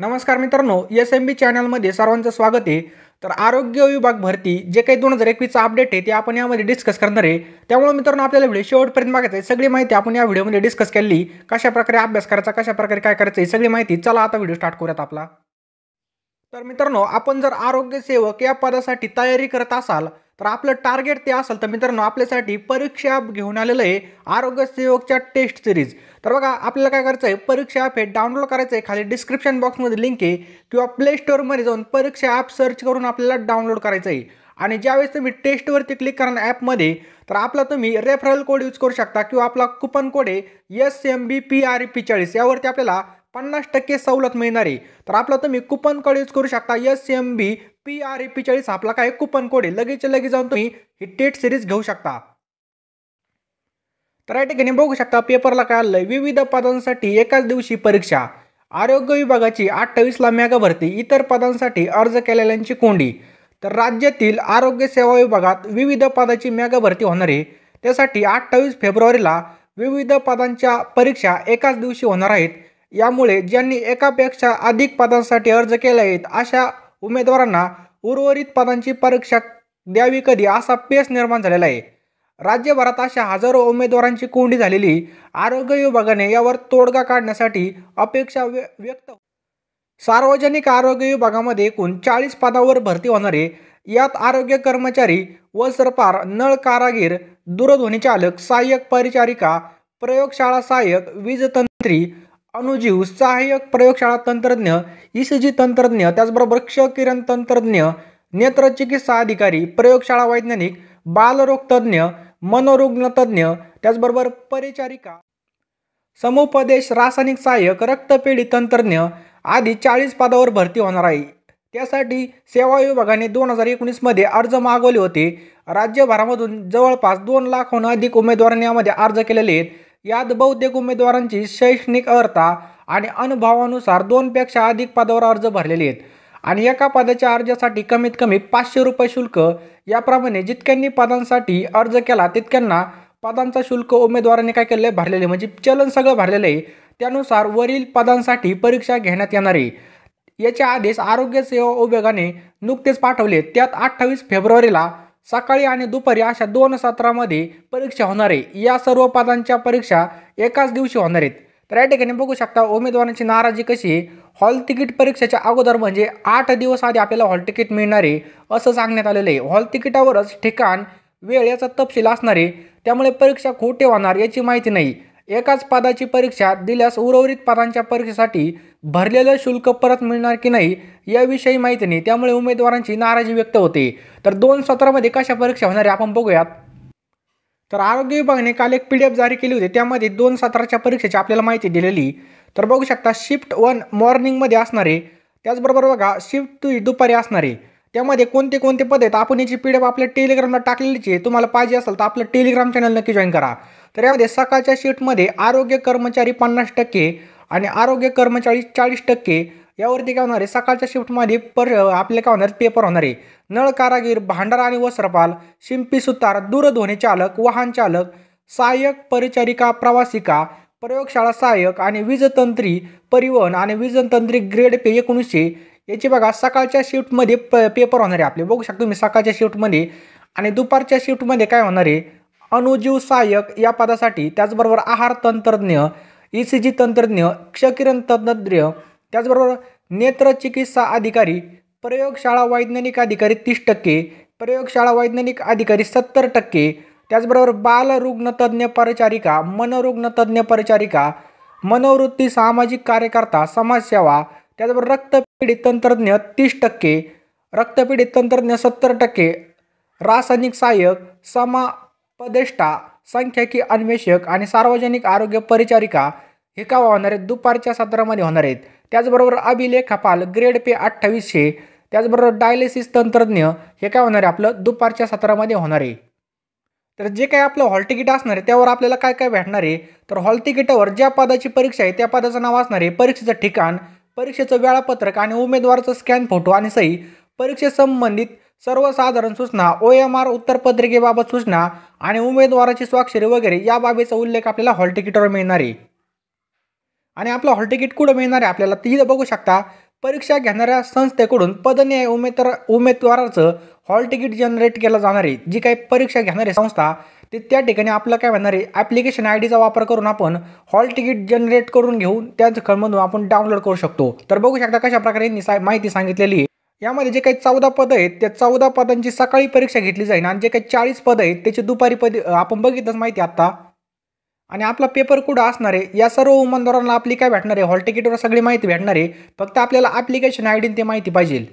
नमस्कार मित्रांनो S M बी चॅनलमध्ये सर्वांचं स्वागत आहे तर आरोग्य विभाग भरती जे काही दोन हजार एकवीसचा अपडेट आहे ते आपण यामध्ये डिस्कस करणार आहे त्यामुळे मित्रांनो आपल्याला व्हिडिओ शेवटपर्यंत मागायचं आहे सगळी माहिती आपण या व्हिडिओमध्ये डिस्कस केली कशा प्रकारे अभ्यास करायचा कशा प्रकारे काय करायचं आहे सगळी माहिती चला आता व्हिडिओ स्टार्ट करूयात आपला तर मित्रांनो आपण जर आरोग्यसेवक या पदासाठी तयारी करत असाल तर आपलं टार्गेट ते असेल तर मित्रांनो आपल्यासाठी परीक्षा ॲप घेऊन आलेलं आहे आरोग्य सेवकच्या टेस्ट सिरीज तर बघा आपल्याला काय करायचं आहे परीक्षा ॲप हे डाउनलोड करायचं आहे खाली डिस्क्रिप्शन बॉक्समध्ये लिंक आहे किंवा प्ले स्टोअरमध्ये जाऊन परीक्षा ॲप सर्च करून आपल्याला डाउनलोड करायचं आहे आणि ज्यावेळेस तुम्ही टेस्टवरती क्लिक करा ॲपमध्ये तर आपला तुम्ही रेफरल कोड यूज करू शकता किंवा आपला कुपन कोड आहे S M B P R P चाळीस यावरती आपल्याला पन्नास टक्के सवलत मिळणार आहे तर आपलं तुम्ही कुपन कोड यूज करू शकता S M B P R A चाळीस आपला काय कुपन कोड आहे लगेच लगेच जाऊन तुम्ही ही टेट सिरीज घेऊ शकता तर या ठिकाणी बघू शकता पेपरला काय आलं विविध पदांसाठी एकाच दिवशी परीक्षा आरोग्य विभागाची अठ्ठावीसला मेगा भरती इतर पदांसाठी अर्ज केलेल्यांची कोंडी तर राज्यातील आरोग्य सेवा विभागात विविध पदाची मेगा भरती होणार आहे त्यासाठी अठ्ठावीस फेब्रुवारीला विविध पदांच्या परीक्षा एकाच दिवशी होणार आहेत यामुळे ज्यांनी एकापेक्षा अधिक पदांसाठी अर्ज केले आहेत अशा उमेदवारांना उर्वरित पदांची परीक्षा द्यावी कधी असा पेस निर्माण झालेला आहे राज्यभरात अशा हजारो उमेदवारांची कोंडी झालेली आरोग्य विभागाने यावर तोडगा काढण्यासाठी अपेक्षा व्यक्त सार्वजनिक आरोग्य विभागामध्ये एकूण चाळीस पदावर भरती होणारे यात आरोग्य कर्मचारी व सरपार नळ कारागीर दूरध्वनी चालक सहाय्यक परिचारिका प्रयोगशाळा सहाय्यक वीजतंत्री अनुजीव सहाय्यक प्रयोगशाळा तंत्रज्ञ ईसीजी तंत्रज्ञ त्याचबरोबर क्ष किरण तंत्रज्ञ नेत्रचिकित्सा अधिकारी प्रयोगशाळा वैज्ञानिक बालरोग बालरोगतज्ञ मनोरुग्णतज्ञ त्याचबरोबर परिचारिका समुपदेश रासायनिक सहाय्यक रक्तपेढी तंत्रज्ञ आदी चाळीस पदावर भरती होणार आहे त्यासाठी सेवा विभागाने दोन हजार एकोणीसमध्ये अर्ज मागवले होते राज्यभरामधून जवळपास दोन लाखहून अधिक उमेदवारांनी यामध्ये अर्ज केलेले आहेत यात बहुतेक उमेदवारांची शैक्षणिक अर्हता आणि अनुभवानुसार दोनपेक्षा अधिक पदावर अर्ज भरलेले आहेत आणि एका पदाच्या अर्जासाठी कमीत कमी पाचशे रुपये शुल्क याप्रमाणे जितक्यांनी पदांसाठी अर्ज केला तितक्यांना पदांचा शुल्क उमेदवारांनी काय केलं आहे भरलेले म्हणजे चलन सगळं भरलेलं आहे त्यानुसार वरील पदांसाठी परीक्षा घेण्यात येणार आहे याचे आदेश आरोग्य सेवा विभागाने नुकतेच पाठवले त्यात अठ्ठावीस फेब्रुवारीला सकाळी आणि दुपारी अशा दोन सत्रामध्ये परीक्षा होणार आहे या सर्व पदांच्या परीक्षा एकाच दिवशी होणार आहेत तर या ठिकाणी बघू शकता उमेदवारांची नाराजी कशी आहे हॉल तिकीट परीक्षेच्या अगोदर म्हणजे आठ दिवस आधी आपल्याला हॉल तिकीट मिळणार आहे असं सांगण्यात आलेलं आहे हॉल तिकिटावरच ठिकाण वेळ याचा तपशील असणार आहे त्यामुळे परीक्षा खोटे होणार याची माहिती नाही एकाच पदाची परीक्षा दिल्यास उर्वरित पदांच्या परीक्षेसाठी भरलेलं शुल्क परत मिळणार की नाही याविषयी माहिती नाही त्यामुळे उमेदवारांची नाराजी व्यक्त होते तर दोन सत्रामध्ये कशा परीक्षा होणार आहे आपण बघूयात तर आरोग्य विभागाने काल एक पी जारी केली होती त्यामध्ये दोन सत्राच्या परीक्षेची आपल्याला माहिती दिलेली तर बघू शकता शिफ्ट वन मॉर्निंगमध्ये असणारे त्याचबरोबर बघा शिफ्ट टू दुपारी असणारे त्यामध्ये कोणते कोणते पद आहेत आपण याची पी डी एफ आपल्या टेलिग्रामला आहे तुम्हाला पाहिजे असेल तर आपलं टेलिग्राम चॅनल नक्की जॉईन करा तर यामध्ये सकाळच्या शिफ्टमध्ये आरोग्य कर्मचारी पन्नास टक्के आणि आरोग्य कर्मचारी चाळीस टक्के यावरती काय होणार आहे सकाळच्या शिफ्टमध्ये पर आपले काय होणार पेपर होणार आहे नळ कारागीर भांडारा आणि वस्त्रपाल शिंपी सुतार दूरध्वनी चालक वाहन चालक सहाय्यक परिचारिका प्रवासिका प्रयोगशाळा सहाय्यक आणि वीजतंत्री परिवहन आणि वीजतंत्री ग्रेड पे एकोणीसशे याची बघा सकाळच्या शिफ्टमध्ये प पेपर होणार आहे आपले बघू शकता तुम्ही सकाळच्या शिफ्टमध्ये आणि दुपारच्या शिफ्टमध्ये काय होणार आहे अणुजीव सहाय्यक या पदासाठी त्याचबरोबर आहार तंत्रज्ञ ई सी जी तंत्रज्ञ क्षकिरण तंत्रज्ञ त्याचबरोबर नेत्रचिकित्सा अधिकारी प्रयोगशाळा वैज्ञानिक अधिकारी तीस टक्के प्रयोगशाळा वैज्ञानिक अधिकारी सत्तर टक्के त्याचबरोबर बालरुग्णतज्ञ परिचारिका मनोरुग्णतज्ञ परिचारिका मनोवृत्ती सामाजिक कार्यकर्ता समाजसेवा त्याचबरोबर रक्तपीडित तंत्रज्ञ तीस टक्के रक्तपीडित तंत्रज्ञ सत्तर टक्के रासायनिक सहाय्यक समा पदेष्टा संख्याकी अन्वेषक आणि सार्वजनिक आरोग्य परिचारिका हे का होणार आहेत दुपारच्या सत्रामध्ये होणार आहेत त्याचबरोबर अभिलेखापाल ग्रेड पे अठ्ठावीसशे त्याचबरोबर डायलिसिस तंत्रज्ञ हे काय होणार आहे आपलं दुपारच्या सत्रामध्ये होणार आहे तर जे काय आपलं हॉल तिकीट असणार आहे त्यावर आपल्याला काय काय भेटणार आहे तर हॉल तिकीटावर ज्या पदाची परीक्षा आहे त्या पदाचं नाव असणार आहे परीक्षेचं ठिकाण परीक्षेचं वेळापत्रक आणि उमेदवाराचं स्कॅन फोटो आणि सही परीक्षेसंबंधित सर्वसाधारण सूचना ओ एम आर उत्तरपत्रिकेबाबत सूचना आणि उमेदवाराची स्वाक्षरी वगैरे या बाबीचा उल्लेख आपल्याला हॉल तिकीटवर मिळणार आहे आणि आपलं हॉल तिकीट कुठं मिळणार आहे आपल्याला तीही बघू शकता परीक्षा घेणाऱ्या संस्थेकडून पदन्याय उमेदवार उमेदवाराचं हॉल तिकीट जनरेट केलं जाणार आहे जी काही परीक्षा घेणारी संस्था ते त्या ठिकाणी आपलं काय म्हणणार आहे ॲप्लिकेशन आय डीचा वापर करून आपण हॉल तिकीट जनरेट करून घेऊन त्याच खळमधून आपण डाउनलोड करू शकतो तर बघू शकता कशाप्रकारे प्रकारे माहिती सांगितलेली यामध्ये जे काही चौदा पदं आहेत त्या चौदा पदांची सकाळी परीक्षा घेतली जाईल आणि जे काही चाळीस पदं आहेत त्याची दुपारी पद आपण बघितलंच माहिती आत्ता आणि आपला पेपर कुठं असणार आहे या सर्व उमेदवारांना आपली काय भेटणार आहे हॉल तिकीटवर सगळी माहिती भेटणार आहे फक्त आपल्याला ॲप्लिकेशन आय डी ते माहिती पाहिजे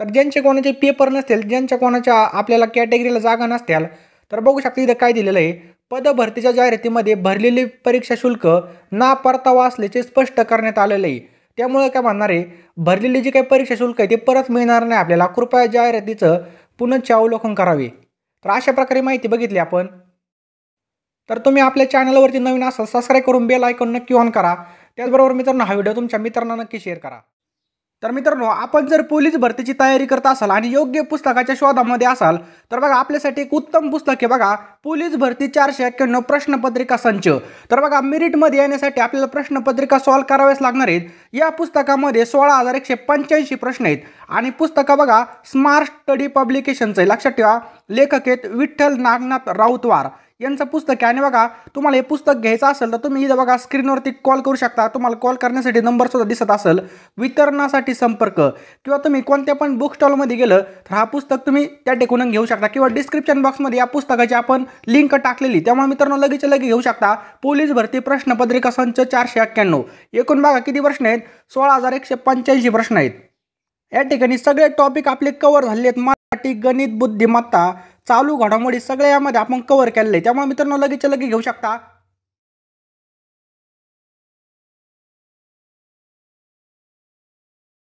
तर ज्यांचे कोणाचे पेपर नसतील ज्यांच्या कोणाच्या आपल्याला कॅटेगरीला जागा नसत्याल तर बघू शकता इथं काय दिलेलं आहे पदभरतीच्या जाहिरातीमध्ये भरलेली परीक्षा शुल्क ना परतावा असल्याचे स्पष्ट करण्यात आलेलं आहे त्यामुळे काय म्हणणार आहे भरलेली जी काही परीक्षा शुल्क आहे ते परत मिळणार नाही आपल्याला कृपया जाहिरातीचं अवलोकन करावे तर अशा प्रकारे माहिती बघितली आपण तर तुम्ही आपल्या चॅनलवरती नवीन असाल सबस्क्राईब करून बेल ऐकून नक्की ऑन करा त्याचबरोबर मित्रांनो हा व्हिडिओ तुमच्या मित्रांना नक्की शेअर करा तर मित्रांनो आपण जर पोलीस भरतीची तयारी करत असाल आणि योग्य पुस्तकाच्या शोधामध्ये असाल तर बघा आपल्यासाठी एक उत्तम पुस्तक आहे बघा पोलीस भरती चारशे एक्क्याण्णव प्रश्नपत्रिका संच तर बघा मेरिटमध्ये येण्यासाठी आपल्याला प्रश्नपत्रिका सॉल्व्ह कराव्याच लागणार आहेत या पुस्तकामध्ये सोळा हजार एकशे पंच्याऐंशी प्रश्न आहेत आणि पुस्तकं बघा स्मार्ट स्टडी पब्लिकेशनचं आहे लक्षात ठेवा लेखक आहेत विठ्ठल नागनाथ राऊतवार यांचं पुस्तक आहे आणि बघा तुम्हाला हे पुस्तक घ्यायचं असेल तर तुम्ही इथं बघा स्क्रीनवरती कॉल करू शकता तुम्हाला कॉल करण्यासाठी नंबर सुद्धा दिसत असेल वितरणासाठी संपर्क किंवा तुम्ही कोणत्या पण बुक स्टॉलमध्ये गेलं तर हा पुस्तक तुम्ही त्या टेकून घेऊ शकता किंवा डिस्क्रिप्शन बॉक्समध्ये या पुस्तकाची आपण लिंक टाकलेली त्यामुळे मित्रांनो लगेच लगेच घेऊ शकता पोलीस भरती प्रश्नपत्रिका संच चारशे अठ्ठ्याण्णव एकूण बघा किती प्रश्न आहेत सोळा हजार एकशे पंच्याऐंशी प्रश्न आहेत या ठिकाणी सगळे टॉपिक आपले कव्हर झाले आहेत मराठी गणित बुद्धिमत्ता चालू घडामोडी सगळ्या यामध्ये आपण कवर केलेलं त्यामुळे मित्रांनो लगेच लगेच घेऊ शकता